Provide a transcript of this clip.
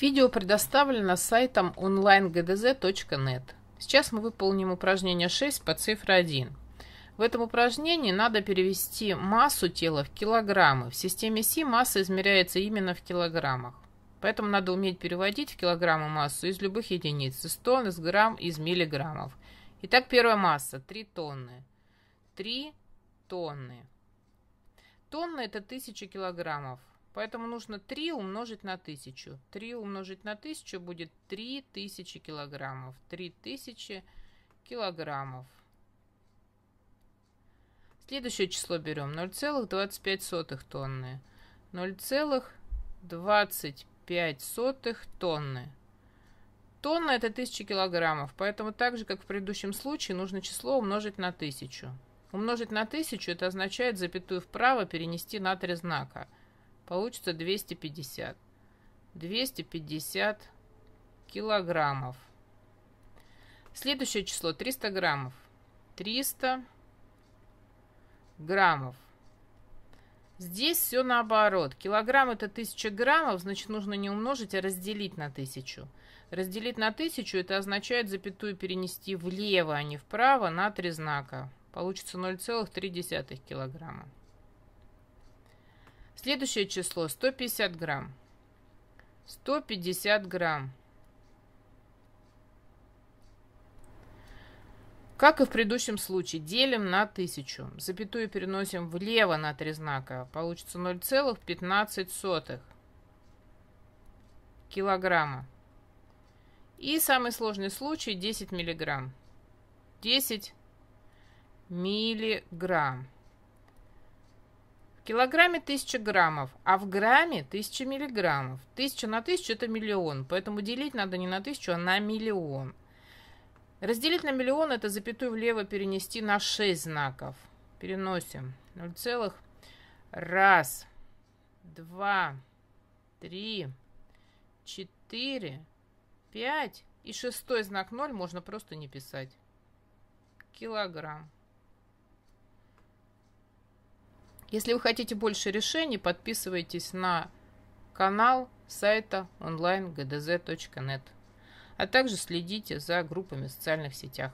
Видео предоставлено сайтом online.gdz.net. Сейчас мы выполним упражнение 6 по цифре 1. В этом упражнении надо перевести массу тела в килограммы. В системе Си масса измеряется именно в килограммах. Поэтому надо уметь переводить в килограммы массу из любых единиц, из тонн, из грамм, из миллиграммов. Итак, первая масса – 3 тонны. 3 тонны. Тонна это 1000 килограммов. Поэтому нужно 3 умножить на 1000. 3 умножить на 1000 будет 3000 килограммов. 3000 килограммов. Следующее число берем 0,25 тонны. 0,25 тонны. Тонна это 1000 килограммов, поэтому так же, как в предыдущем случае, нужно число умножить на 1000. Умножить на 1000 это означает запятую вправо перенести на три знака – Получится 250. 250 килограммов. Следующее число 300 граммов. 300 граммов. Здесь все наоборот. Килограмм это 1000 граммов, значит нужно не умножить, а разделить на 1000. Разделить на 1000 это означает запятую перенести влево, а не вправо на три знака. Получится 0,3 килограмма. Следующее число 150 грамм. 150 грамм. Как и в предыдущем случае, делим на 1000. Запятую переносим влево на три знака. Получится 0,15 килограмма. И самый сложный случай 10 миллиграмм. 10 миллиграмм килограмме 1000 граммов, а в грамме 1000 миллиграммов. 1000 на 1000 это миллион, поэтому делить надо не на 1000, а на миллион. Разделить на миллион это запятую влево перенести на 6 знаков. Переносим. 0 целых. Раз, два, три, четыре, пять. И шестой знак 0 можно просто не писать. Килограмм. Если вы хотите больше решений, подписывайтесь на канал сайта онлайн gdz.net, а также следите за группами в социальных сетях.